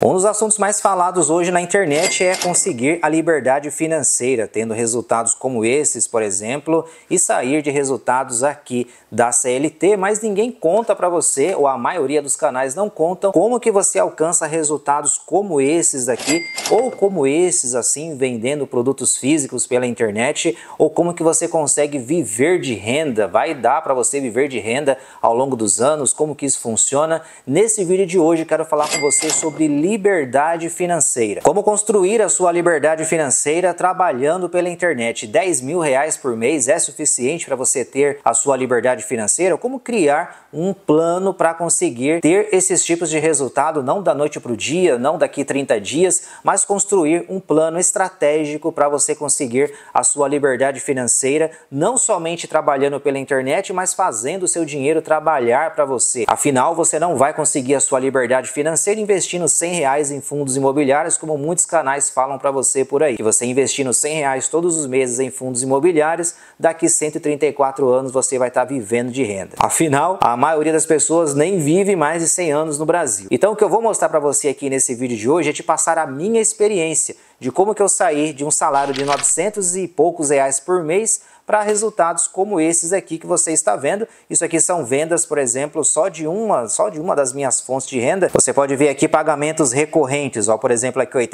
Um dos assuntos mais falados hoje na internet é conseguir a liberdade financeira, tendo resultados como esses, por exemplo, e sair de resultados aqui da CLT, mas ninguém conta para você, ou a maioria dos canais não contam, como que você alcança resultados como esses daqui, ou como esses assim, vendendo produtos físicos pela internet, ou como que você consegue viver de renda, vai dar para você viver de renda ao longo dos anos, como que isso funciona. Nesse vídeo de hoje quero falar com você sobre liberdade financeira. Como construir a sua liberdade financeira trabalhando pela internet? 10 mil reais por mês é suficiente para você ter a sua liberdade financeira? Como criar um plano para conseguir ter esses tipos de resultado, não da noite para o dia, não daqui 30 dias, mas construir um plano estratégico para você conseguir a sua liberdade financeira, não somente trabalhando pela internet, mas fazendo o seu dinheiro trabalhar para você. Afinal, você não vai conseguir a sua liberdade financeira investindo 100 reais em fundos imobiliários, como muitos canais falam para você por aí. Que você investindo 100 reais todos os meses em fundos imobiliários, daqui 134 anos você vai estar tá vivendo de renda. Afinal, a maioria das pessoas nem vive mais de 100 anos no Brasil. Então o que eu vou mostrar para você aqui nesse vídeo de hoje é te passar a minha experiência de como que eu saí de um salário de 900 e poucos reais por mês para resultados como esses aqui que você está vendo. Isso aqui são vendas, por exemplo, só de uma, só de uma das minhas fontes de renda. Você pode ver aqui pagamentos recorrentes, ó, por exemplo, aqui R$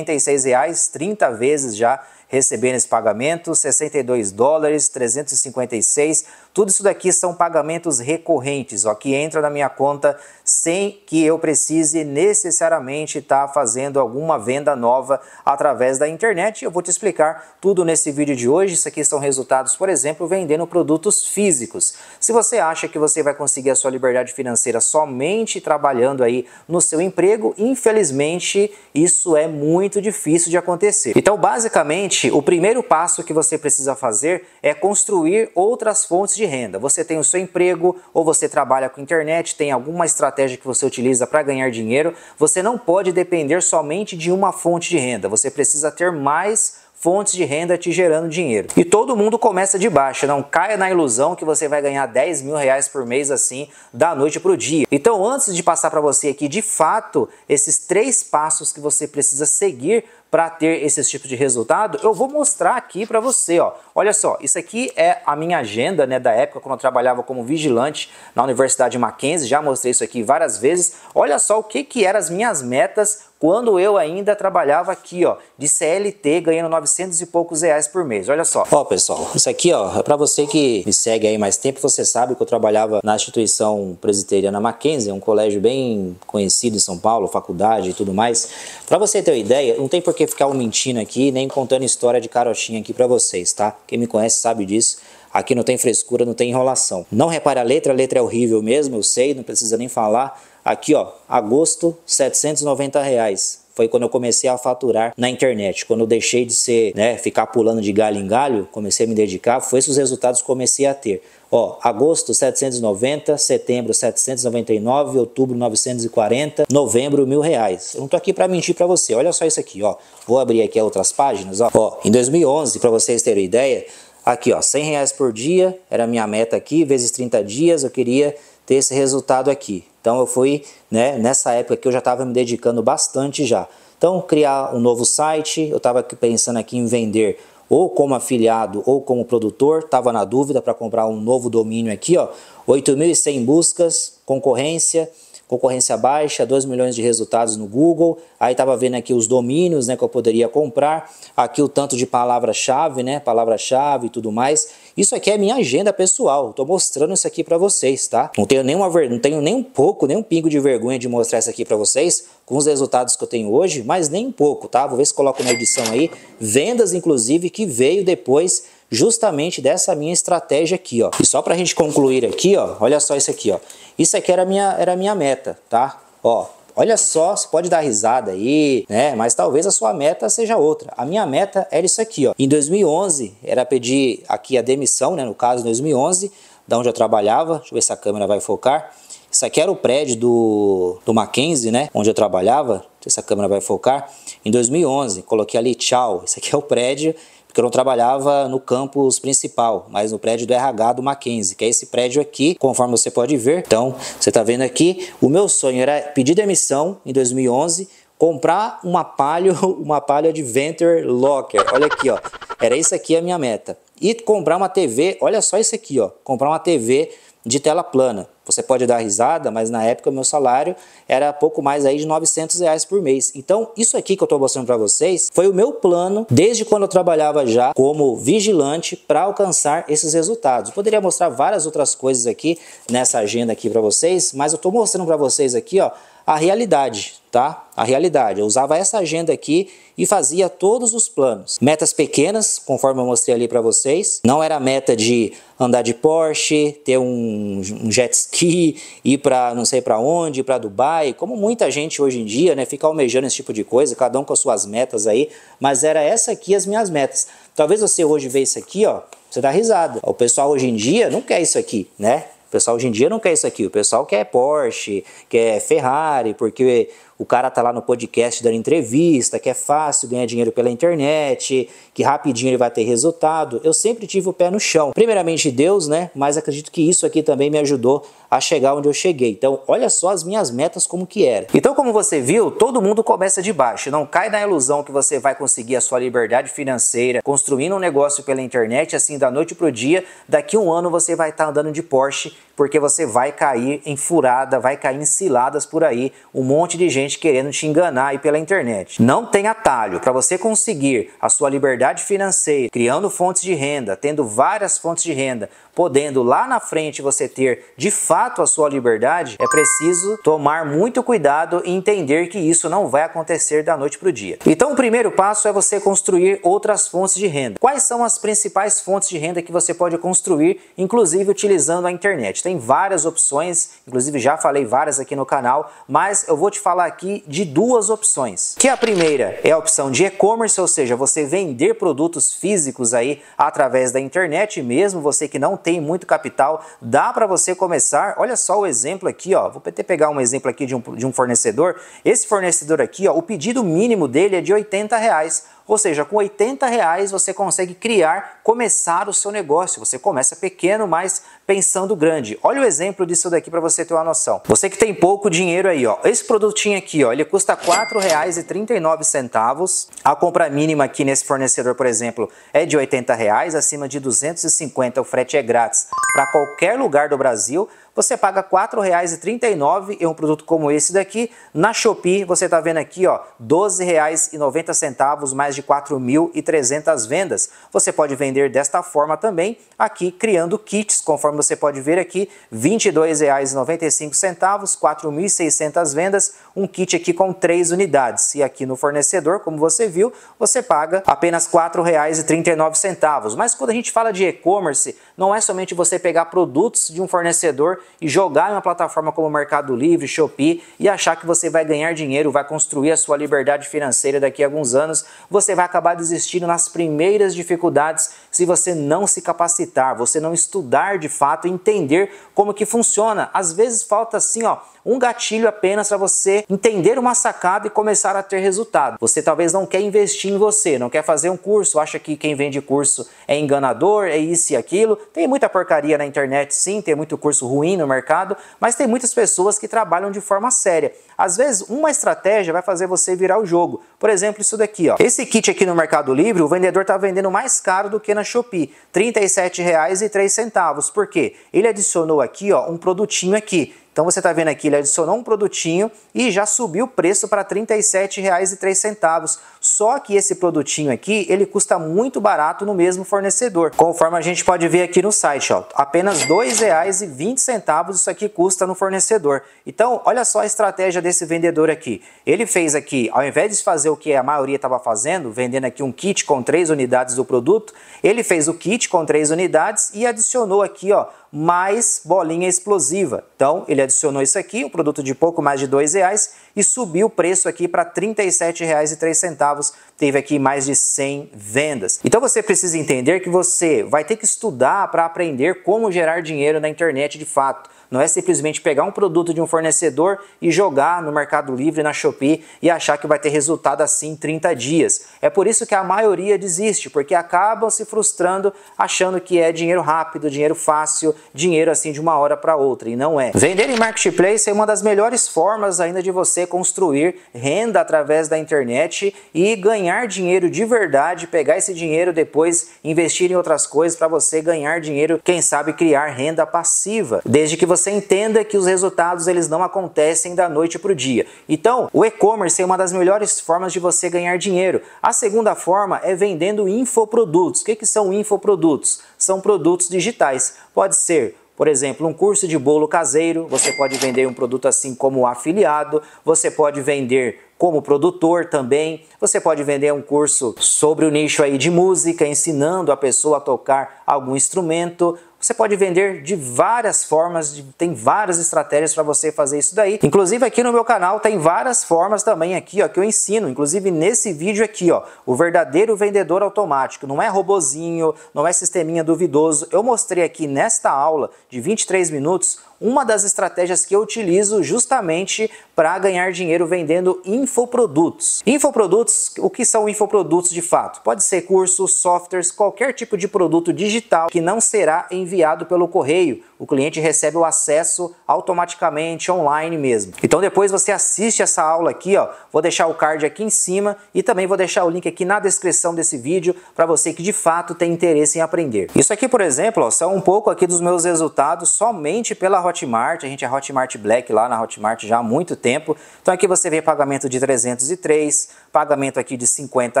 reais 30 vezes já recebendo esse pagamento, 62 dólares, 356 tudo isso daqui são pagamentos recorrentes, ó, que entra na minha conta sem que eu precise necessariamente estar tá fazendo alguma venda nova através da internet. Eu vou te explicar tudo nesse vídeo de hoje. Isso aqui são resultados, por exemplo, vendendo produtos físicos. Se você acha que você vai conseguir a sua liberdade financeira somente trabalhando aí no seu emprego, infelizmente isso é muito difícil de acontecer. Então, basicamente, o primeiro passo que você precisa fazer é construir outras fontes de renda. Você tem o seu emprego ou você trabalha com internet, tem alguma estratégia que você utiliza para ganhar dinheiro. Você não pode depender somente de uma fonte de renda. Você precisa ter mais fontes de renda te gerando dinheiro. E todo mundo começa de baixo, não caia na ilusão que você vai ganhar 10 mil reais por mês assim, da noite para o dia. Então antes de passar para você aqui de fato esses três passos que você precisa seguir para ter esses tipos de resultado, eu vou mostrar aqui para você. Ó. Olha só, isso aqui é a minha agenda né, da época quando eu trabalhava como vigilante na Universidade Mackenzie, já mostrei isso aqui várias vezes. Olha só o que, que eram as minhas metas quando eu ainda trabalhava aqui, ó, de CLT, ganhando 900 e poucos reais por mês. Olha só. Ó, pessoal, isso aqui, ó, é para você que me segue aí mais tempo, você sabe que eu trabalhava na instituição presbiteriana Mackenzie, um colégio bem conhecido em São Paulo, faculdade e tudo mais. Para você ter uma ideia, não tem por que ficar mentindo aqui, nem contando história de carochinha aqui para vocês, tá? Quem me conhece sabe disso. Aqui não tem frescura, não tem enrolação. Não repare a letra, a letra é horrível mesmo, eu sei, não precisa nem falar. Aqui, ó, agosto, 790 reais foi quando eu comecei a faturar na internet. Quando eu deixei de ser, né, ficar pulando de galho em galho, comecei a me dedicar, foi esses os resultados que comecei a ter. Ó, agosto 790, setembro 799, outubro 940, novembro mil reais. Eu não tô aqui para mentir para você. Olha só isso aqui, ó. Vou abrir aqui outras páginas, ó. ó em 2011, para vocês terem ideia, aqui, ó, 100 reais por dia era minha meta aqui vezes 30 dias. Eu queria ter esse resultado aqui. Então eu fui, né, nessa época que eu já estava me dedicando bastante já. Então criar um novo site, eu estava pensando aqui em vender ou como afiliado ou como produtor, estava na dúvida para comprar um novo domínio aqui, ó, 8.100 buscas, concorrência, concorrência baixa, 2 milhões de resultados no Google. Aí estava vendo aqui os domínios né, que eu poderia comprar, aqui o tanto de palavra-chave, né, palavra-chave e tudo mais. Isso aqui é minha agenda pessoal, estou mostrando isso aqui para vocês, tá? Não tenho, nenhuma, não tenho nem um pouco, nem um pingo de vergonha de mostrar isso aqui para vocês, com os resultados que eu tenho hoje, mas nem um pouco, tá? Vou ver se coloco na edição aí, vendas inclusive que veio depois justamente dessa minha estratégia aqui, ó. E só para a gente concluir aqui, ó, olha só isso aqui, ó. Isso aqui era minha era minha meta, tá? Ó, Olha só, você pode dar risada aí, né? Mas talvez a sua meta seja outra. A minha meta era isso aqui, ó. Em 2011 era pedir aqui a demissão, né? No caso, 2011, da onde eu trabalhava. Deixa eu ver se a câmera vai focar. Isso aqui era o prédio do, do Mackenzie, né? Onde eu trabalhava. Não se a câmera vai focar. Em 2011, coloquei ali tchau. Isso aqui é o prédio porque eu não trabalhava no campus principal, mas no prédio do RH do Mackenzie, que é esse prédio aqui, conforme você pode ver. Então, você está vendo aqui, o meu sonho era pedir demissão em 2011, comprar uma palha, uma de Adventure Locker. Olha aqui, ó. Era isso aqui a minha meta. E comprar uma TV, olha só isso aqui, ó. Comprar uma TV de tela plana. Você pode dar risada, mas na época o meu salário era pouco mais aí de 900 reais por mês. Então, isso aqui que eu estou mostrando para vocês foi o meu plano desde quando eu trabalhava já como vigilante para alcançar esses resultados. Eu poderia mostrar várias outras coisas aqui nessa agenda aqui para vocês, mas eu estou mostrando para vocês aqui, ó, a realidade, tá? A realidade. Eu usava essa agenda aqui e fazia todos os planos. Metas pequenas, conforme eu mostrei ali para vocês. Não era meta de andar de Porsche, ter um, um jet ski, ir para não sei para onde, para Dubai, como muita gente hoje em dia, né, fica almejando esse tipo de coisa, cada um com as suas metas aí, mas era essa aqui as minhas metas. Talvez você hoje veja isso aqui, ó, você dá risada. O pessoal hoje em dia não quer isso aqui, né? O pessoal hoje em dia não quer isso aqui, o pessoal quer Porsche, quer Ferrari, porque o cara tá lá no podcast dando entrevista, que é fácil ganhar dinheiro pela internet, que rapidinho ele vai ter resultado. Eu sempre tive o pé no chão. Primeiramente Deus, né? Mas acredito que isso aqui também me ajudou a chegar onde eu cheguei. Então, olha só as minhas metas como que era. Então, como você viu, todo mundo começa de baixo. Não cai na ilusão que você vai conseguir a sua liberdade financeira construindo um negócio pela internet assim da noite pro dia. Daqui um ano você vai estar tá andando de Porsche porque você vai cair em furada, vai cair em ciladas por aí. Um monte de gente gente querendo te enganar aí pela internet. Não tem atalho. Para você conseguir a sua liberdade financeira, criando fontes de renda, tendo várias fontes de renda, podendo lá na frente você ter de fato a sua liberdade, é preciso tomar muito cuidado e entender que isso não vai acontecer da noite para o dia. Então, o primeiro passo é você construir outras fontes de renda. Quais são as principais fontes de renda que você pode construir, inclusive utilizando a internet? Tem várias opções, inclusive já falei várias aqui no canal, mas eu vou te falar aqui de duas opções. Que a primeira é a opção de e-commerce, ou seja, você vender produtos físicos aí através da internet mesmo, você que não tem muito capital, dá para você começar. Olha só o exemplo aqui, ó. Vou até pegar um exemplo aqui de um, de um fornecedor. Esse fornecedor aqui, ó, o pedido mínimo dele é de 80 reais. Ou seja, com 80 reais você consegue criar, começar o seu negócio. Você começa pequeno, mas pensando grande. Olha o exemplo disso daqui para você ter uma noção. Você que tem pouco dinheiro aí, ó. Esse produtinho aqui, ó, ele custa R$ 4,39. A compra mínima aqui nesse fornecedor, por exemplo, é de R$ 80, reais, acima de 250 o frete é grátis para qualquer lugar do Brasil você paga R$ 4,39 em um produto como esse daqui. Na Shopee, você está vendo aqui, ó, R$ 12,90, mais de 4.300 vendas. Você pode vender desta forma também, aqui criando kits, conforme você pode ver aqui, R$ 22,95, 4.600 vendas, um kit aqui com três unidades. E aqui no fornecedor, como você viu, você paga apenas R$ 4,39. Mas quando a gente fala de e-commerce, não é somente você pegar produtos de um fornecedor e jogar em uma plataforma como Mercado Livre, Shopee e achar que você vai ganhar dinheiro, vai construir a sua liberdade financeira daqui a alguns anos, você vai acabar desistindo nas primeiras dificuldades se você não se capacitar, você não estudar de fato, entender como que funciona. Às vezes falta assim, ó, um gatilho apenas para você entender uma sacada e começar a ter resultado. Você talvez não quer investir em você, não quer fazer um curso, acha que quem vende curso é enganador, é isso e aquilo. Tem muita porcaria na internet, sim, tem muito curso ruim no mercado, mas tem muitas pessoas que trabalham de forma séria. Às vezes, uma estratégia vai fazer você virar o jogo. Por exemplo, isso daqui, ó. Esse kit aqui no Mercado Livre, o vendedor está vendendo mais caro do que na Shopee, R$ 37,03. Por quê? Ele adicionou aqui, ó, um produtinho aqui. Então você está vendo aqui, ele adicionou um produtinho e já subiu o preço para R$ 37,03. Só que esse produtinho aqui, ele custa muito barato no mesmo fornecedor, conforme a gente pode ver aqui no site, ó. Apenas R$ 2,20 isso aqui custa no fornecedor. Então, olha só a estratégia desse vendedor aqui. Ele fez aqui, ao invés de fazer o que a maioria estava fazendo, vendendo aqui um kit com três unidades do produto, ele fez o kit com três unidades e adicionou aqui, ó, mais bolinha explosiva. Então, ele adicionou isso aqui, um produto de pouco mais de R$ 2,00 e subiu o preço aqui para R$ 37,03 centavos, teve aqui mais de 100 vendas. Então você precisa entender que você vai ter que estudar para aprender como gerar dinheiro na internet de fato. Não é simplesmente pegar um produto de um fornecedor e jogar no Mercado Livre, na Shopee e achar que vai ter resultado assim em 30 dias. É por isso que a maioria desiste, porque acabam se frustrando achando que é dinheiro rápido, dinheiro fácil, dinheiro assim de uma hora para outra, e não é. Vender em marketplace é uma das melhores formas ainda de você construir renda através da internet e ganhar dinheiro de verdade, pegar esse dinheiro depois investir em outras coisas para você ganhar dinheiro, quem sabe criar renda passiva. Desde que você você entenda que os resultados eles não acontecem da noite para o dia. Então, o e-commerce é uma das melhores formas de você ganhar dinheiro. A segunda forma é vendendo infoprodutos. O que, que são infoprodutos? São produtos digitais. Pode ser por exemplo, um curso de bolo caseiro, você pode vender um produto assim como afiliado, você pode vender como produtor também, você pode vender um curso sobre o nicho aí de música, ensinando a pessoa a tocar algum instrumento, você pode vender de várias formas, tem várias estratégias para você fazer isso daí. Inclusive aqui no meu canal tem várias formas também aqui, ó, que eu ensino, inclusive nesse vídeo aqui, ó, o verdadeiro vendedor automático. Não é robozinho, não é sisteminha duvidoso. Eu mostrei aqui nesta aula de 23 minutos uma das estratégias que eu utilizo justamente para ganhar dinheiro vendendo infoprodutos. Infoprodutos, o que são infoprodutos de fato? Pode ser cursos, softwares, qualquer tipo de produto digital que não será enviado pelo correio. O cliente recebe o acesso automaticamente online mesmo. Então depois você assiste essa aula aqui, ó. Vou deixar o card aqui em cima e também vou deixar o link aqui na descrição desse vídeo para você que de fato tem interesse em aprender. Isso aqui, por exemplo, ó, são um pouco aqui dos meus resultados somente pela Hotmart, a gente é Hotmart Black lá na Hotmart já há muito tempo. Então aqui você vê pagamento de 303, pagamento aqui de 50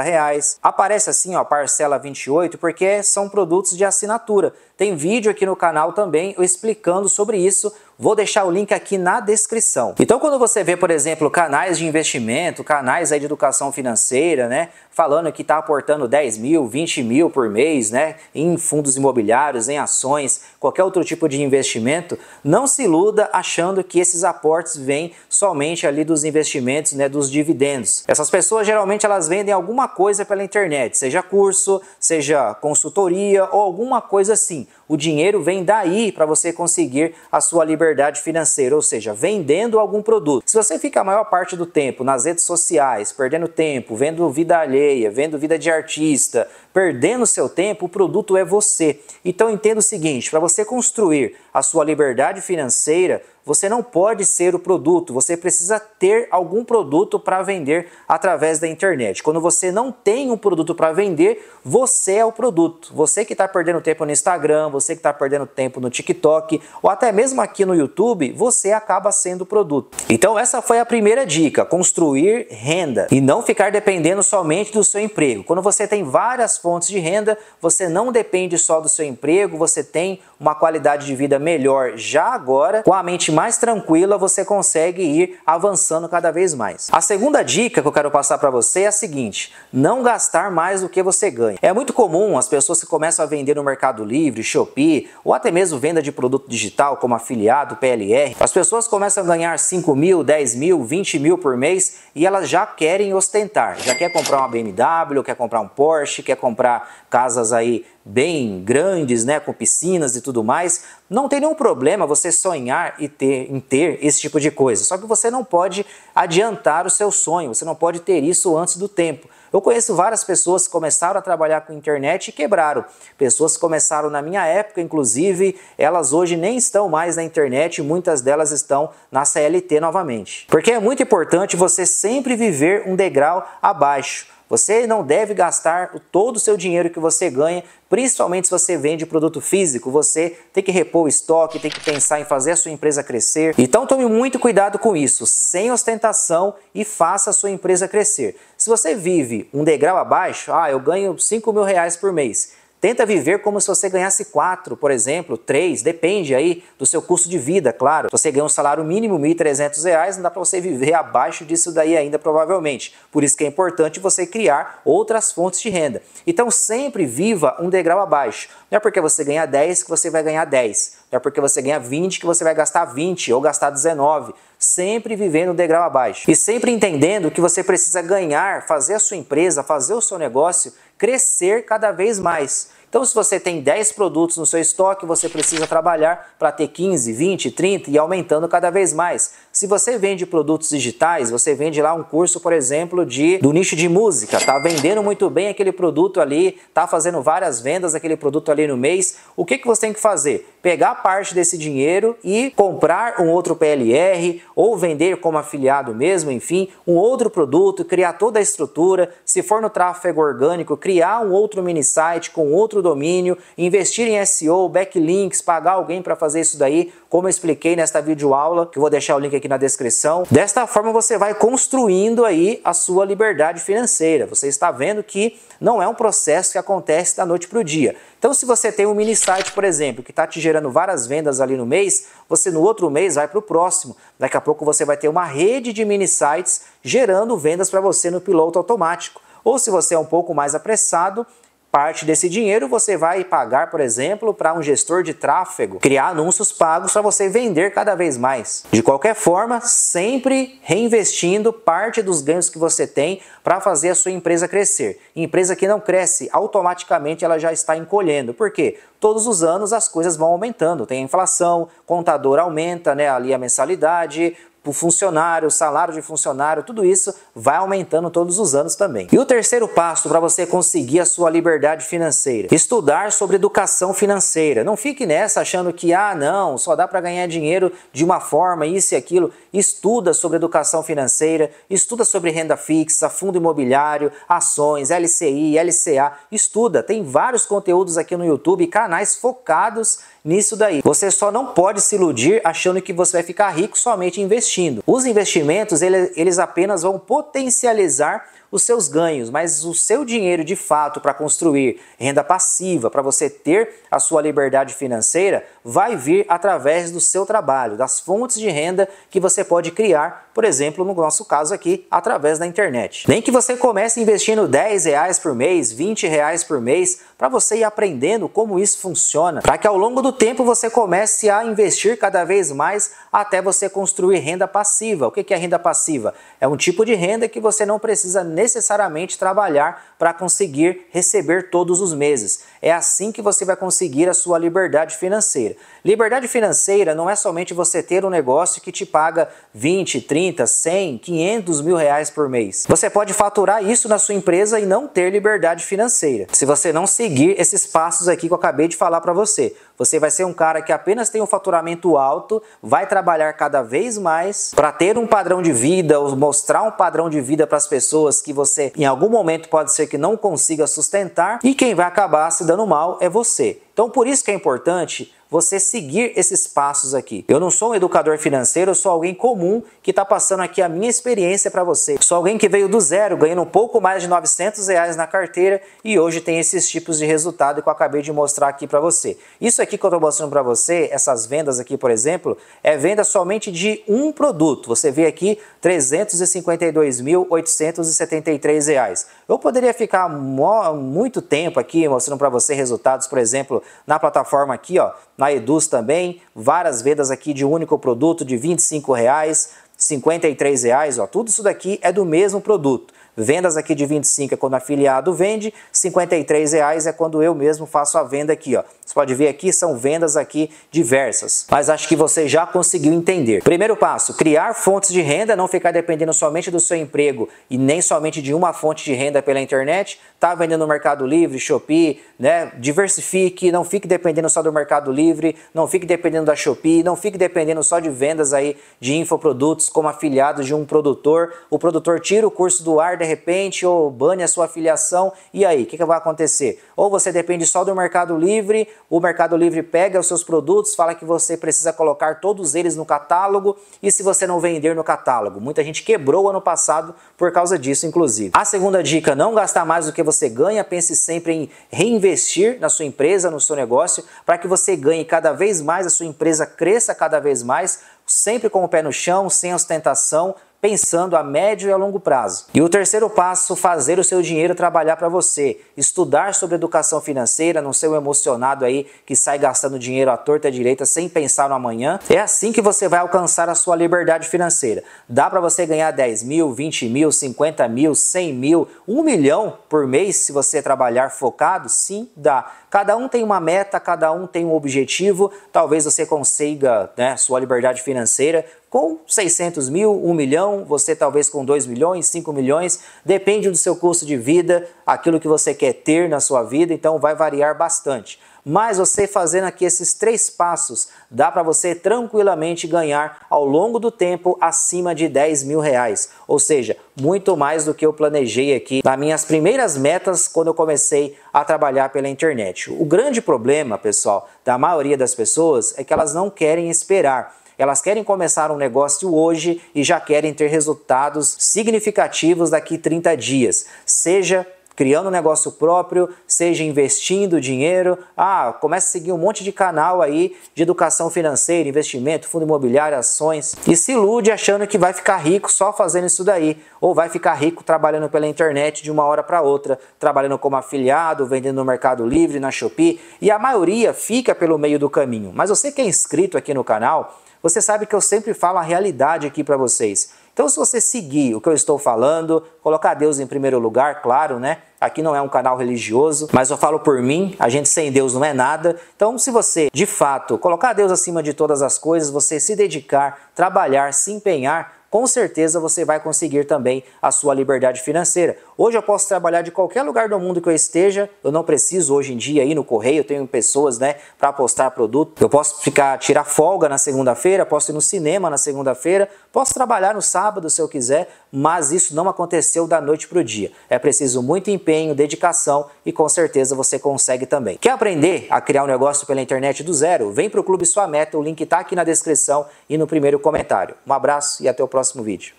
reais. Aparece assim, ó, parcela 28, porque são produtos de assinatura. Tem vídeo aqui no canal também explicando sobre isso. Vou deixar o link aqui na descrição. Então, quando você vê, por exemplo, canais de investimento, canais aí de educação financeira, né, falando que está aportando 10 mil, 20 mil por mês, né, em fundos imobiliários, em ações, qualquer outro tipo de investimento, não se iluda achando que esses aportes vêm somente ali dos investimentos, né, dos dividendos. Essas pessoas geralmente elas vendem alguma coisa pela internet, seja curso, seja consultoria ou alguma coisa assim. O dinheiro vem daí para você conseguir a sua liberdade financeira, ou seja, vendendo algum produto. Se você fica a maior parte do tempo nas redes sociais, perdendo tempo, vendo vida alheia, vendo vida de artista, perdendo seu tempo, o produto é você. Então entenda o seguinte: para você construir a sua liberdade financeira, você não pode ser o produto, você precisa ter algum produto para vender através da internet. Quando você não tem um produto para vender, você é o produto. Você que está perdendo tempo no Instagram, você que está perdendo tempo no TikTok ou até mesmo aqui no YouTube, você acaba sendo o produto. Então, essa foi a primeira dica: construir renda e não ficar dependendo somente do seu emprego. Quando você tem várias fontes de renda, você não depende só do seu emprego, você tem uma qualidade de vida melhor já agora, com a mente mais tranquila, você consegue ir avançando cada vez mais. A segunda dica que eu quero passar para você é a seguinte: não gastar mais do que você ganha. É muito comum as pessoas que começam a vender no Mercado Livre, Shopee ou até mesmo venda de produto digital como afiliado, PLR, as pessoas começam a ganhar 5 mil, 10 mil, 20 mil por mês e elas já querem ostentar, já quer comprar uma BMW, quer comprar um Porsche, quer comprar comprar casas aí bem grandes, né, com piscinas e tudo mais, não tem nenhum problema você sonhar e ter, em ter esse tipo de coisa. Só que você não pode adiantar o seu sonho, você não pode ter isso antes do tempo. Eu conheço várias pessoas que começaram a trabalhar com internet e quebraram. Pessoas que começaram na minha época, inclusive, elas hoje nem estão mais na internet e muitas delas estão na CLT novamente. Porque é muito importante você sempre viver um degrau abaixo. Você não deve gastar todo o seu dinheiro que você ganha, principalmente se você vende produto físico. Você tem que repor o estoque, tem que pensar em fazer a sua empresa crescer. Então tome muito cuidado com isso, sem ostentação e faça a sua empresa crescer. Se você vive um degrau abaixo, ah, eu ganho 5 mil reais por mês Tenta viver como se você ganhasse 4, por exemplo, 3, depende aí do seu custo de vida, claro. Se você ganha um salário mínimo, R$ reais, não dá para você viver abaixo disso daí ainda provavelmente. Por isso que é importante você criar outras fontes de renda. Então sempre viva um degrau abaixo. Não é porque você ganha 10 que você vai ganhar 10. Não é porque você ganha 20 que você vai gastar 20 ou gastar 19 sempre vivendo um degrau abaixo e sempre entendendo que você precisa ganhar, fazer a sua empresa, fazer o seu negócio crescer cada vez mais. Então, se você tem 10 produtos no seu estoque, você precisa trabalhar para ter 15, 20, 30 e aumentando cada vez mais. Se você vende produtos digitais, você vende lá um curso, por exemplo, de do nicho de música, tá vendendo muito bem aquele produto ali, tá fazendo várias vendas aquele produto ali no mês, o que, que você tem que fazer? Pegar parte desse dinheiro e comprar um outro PLR ou vender como afiliado mesmo, enfim, um outro produto, criar toda a estrutura, se for no tráfego orgânico, criar um outro mini site com outro domínio, investir em SEO, backlinks, pagar alguém para fazer isso daí, como eu expliquei nesta videoaula, que eu vou deixar o link aqui na descrição. Desta forma você vai construindo aí a sua liberdade financeira. Você está vendo que não é um processo que acontece da noite para o dia. Então se você tem um mini site, por exemplo, que está te gerando várias vendas ali no mês, você no outro mês vai para o próximo. Daqui a pouco você vai ter uma rede de mini sites gerando vendas para você no piloto automático. Ou se você é um pouco mais apressado, Parte desse dinheiro você vai pagar, por exemplo, para um gestor de tráfego, criar anúncios pagos para você vender cada vez mais. De qualquer forma, sempre reinvestindo parte dos ganhos que você tem para fazer a sua empresa crescer. Empresa que não cresce, automaticamente ela já está encolhendo. Por quê? Todos os anos as coisas vão aumentando, tem a inflação, contador aumenta, né, ali a mensalidade, o tipo, funcionário, o salário de funcionário, tudo isso vai aumentando todos os anos também. E o terceiro passo para você conseguir a sua liberdade financeira, estudar sobre educação financeira. Não fique nessa achando que ah, não, só dá para ganhar dinheiro de uma forma, isso e aquilo. Estuda sobre educação financeira, estuda sobre renda fixa, fundo imobiliário, ações, LCI, LCA, estuda. Tem vários conteúdos aqui no YouTube, canais focados nisso daí. Você só não pode se iludir achando que você vai ficar rico somente investindo investindo. Os investimentos, eles apenas vão potencializar os seus ganhos, mas o seu dinheiro de fato para construir renda passiva, para você ter a sua liberdade financeira, vai vir através do seu trabalho, das fontes de renda que você pode criar, por exemplo, no nosso caso aqui, através da internet. Nem que você comece investindo 10 reais por mês, 20 reais por mês, para você ir aprendendo como isso funciona, para que ao longo do tempo você comece a investir cada vez mais até você construir renda passiva. O que é renda passiva? É um tipo de renda que você não precisa nem necessariamente trabalhar para conseguir receber todos os meses. É assim que você vai conseguir a sua liberdade financeira. Liberdade financeira não é somente você ter um negócio que te paga 20, 30, 100, 500 mil reais por mês. Você pode faturar isso na sua empresa e não ter liberdade financeira. Se você não seguir esses passos aqui que eu acabei de falar para você, você vai ser um cara que apenas tem um faturamento alto, vai trabalhar cada vez mais para ter um padrão de vida, ou mostrar um padrão de vida para as pessoas que você em algum momento pode ser que não consiga sustentar e quem vai acabar se dando mal é você. Então, por isso que é importante você seguir esses passos aqui. Eu não sou um educador financeiro, eu sou alguém comum que está passando aqui a minha experiência para você. Sou alguém que veio do zero, ganhando um pouco mais de 900 reais na carteira e hoje tem esses tipos de resultado que eu acabei de mostrar aqui para você. Isso aqui que eu estou mostrando para você, essas vendas aqui, por exemplo, é venda somente de um produto. Você vê aqui R$ 352.873. Eu poderia ficar muito tempo aqui mostrando para você resultados, por exemplo, na plataforma aqui, ó, na Eduz também, várias vendas aqui de único produto de R$ 25,00, R$ reais, ó, tudo isso daqui é do mesmo produto. Vendas aqui de 25 é quando afiliado vende, R$ reais é quando eu mesmo faço a venda aqui, ó. Você pode ver aqui, são vendas aqui diversas. Mas acho que você já conseguiu entender. Primeiro passo, criar fontes de renda, não ficar dependendo somente do seu emprego e nem somente de uma fonte de renda pela internet. Tá vendendo no Mercado Livre, Shopee, né? Diversifique, não fique dependendo só do Mercado Livre, não fique dependendo da Shopee, não fique dependendo só de vendas aí de infoprodutos como afiliados de um produtor. O produtor tira o curso do ar de repente ou bane a sua afiliação. E aí, o que, que vai acontecer? Ou você depende só do Mercado Livre, o Mercado Livre pega os seus produtos, fala que você precisa colocar todos eles no catálogo e se você não vender no catálogo, muita gente quebrou ano passado por causa disso, inclusive. A segunda dica, não gastar mais do que você ganha, pense sempre em reinvestir na sua empresa, no seu negócio, para que você ganhe cada vez mais, a sua empresa cresça cada vez mais, sempre com o pé no chão, sem ostentação, pensando a médio e a longo prazo. E o terceiro passo, fazer o seu dinheiro trabalhar para você, estudar sobre educação financeira, não ser um emocionado aí que sai gastando dinheiro à torta e à direita sem pensar no amanhã. É assim que você vai alcançar a sua liberdade financeira. Dá para você ganhar 10 mil, 20 mil, 50 mil, 100 mil, 1 milhão por mês se você trabalhar focado? Sim, dá. Cada um tem uma meta, cada um tem um objetivo, talvez você consiga né, sua liberdade financeira com 600 mil, 1 milhão, você talvez com 2 milhões, 5 milhões, depende do seu custo de vida, aquilo que você quer ter na sua vida, então vai variar bastante. Mas você fazendo aqui esses três passos, dá para você tranquilamente ganhar ao longo do tempo acima de 10 mil reais. Ou seja, muito mais do que eu planejei aqui nas minhas primeiras metas quando eu comecei a trabalhar pela internet. O grande problema, pessoal, da maioria das pessoas é que elas não querem esperar. Elas querem começar um negócio hoje e já querem ter resultados significativos daqui 30 dias, seja criando um negócio próprio, seja investindo dinheiro. Ah, começa a seguir um monte de canal aí de educação financeira, investimento, fundo imobiliário, ações. E se ilude achando que vai ficar rico só fazendo isso daí, ou vai ficar rico trabalhando pela internet de uma hora para outra, trabalhando como afiliado, vendendo no Mercado Livre, na Shopee, e a maioria fica pelo meio do caminho. Mas você que é inscrito aqui no canal, você sabe que eu sempre falo a realidade aqui para vocês. Então, se você seguir o que eu estou falando, colocar Deus em primeiro lugar, claro, né? Aqui não é um canal religioso, mas eu falo por mim, a gente sem Deus não é nada. Então, se você, de fato, colocar Deus acima de todas as coisas, você se dedicar, trabalhar, se empenhar, com certeza você vai conseguir também a sua liberdade financeira. Hoje eu posso trabalhar de qualquer lugar do mundo que eu esteja, eu não preciso hoje em dia ir no correio, eu tenho pessoas, né, para postar produto. Eu posso ficar tirar folga na segunda-feira, posso ir no cinema na segunda-feira, Posso trabalhar no sábado se eu quiser, mas isso não aconteceu da noite para o dia. É preciso muito empenho, dedicação e com certeza você consegue também. Quer aprender a criar um negócio pela internet do zero? Vem para o Clube Sua Meta, o link está aqui na descrição e no primeiro comentário. Um abraço e até o próximo vídeo.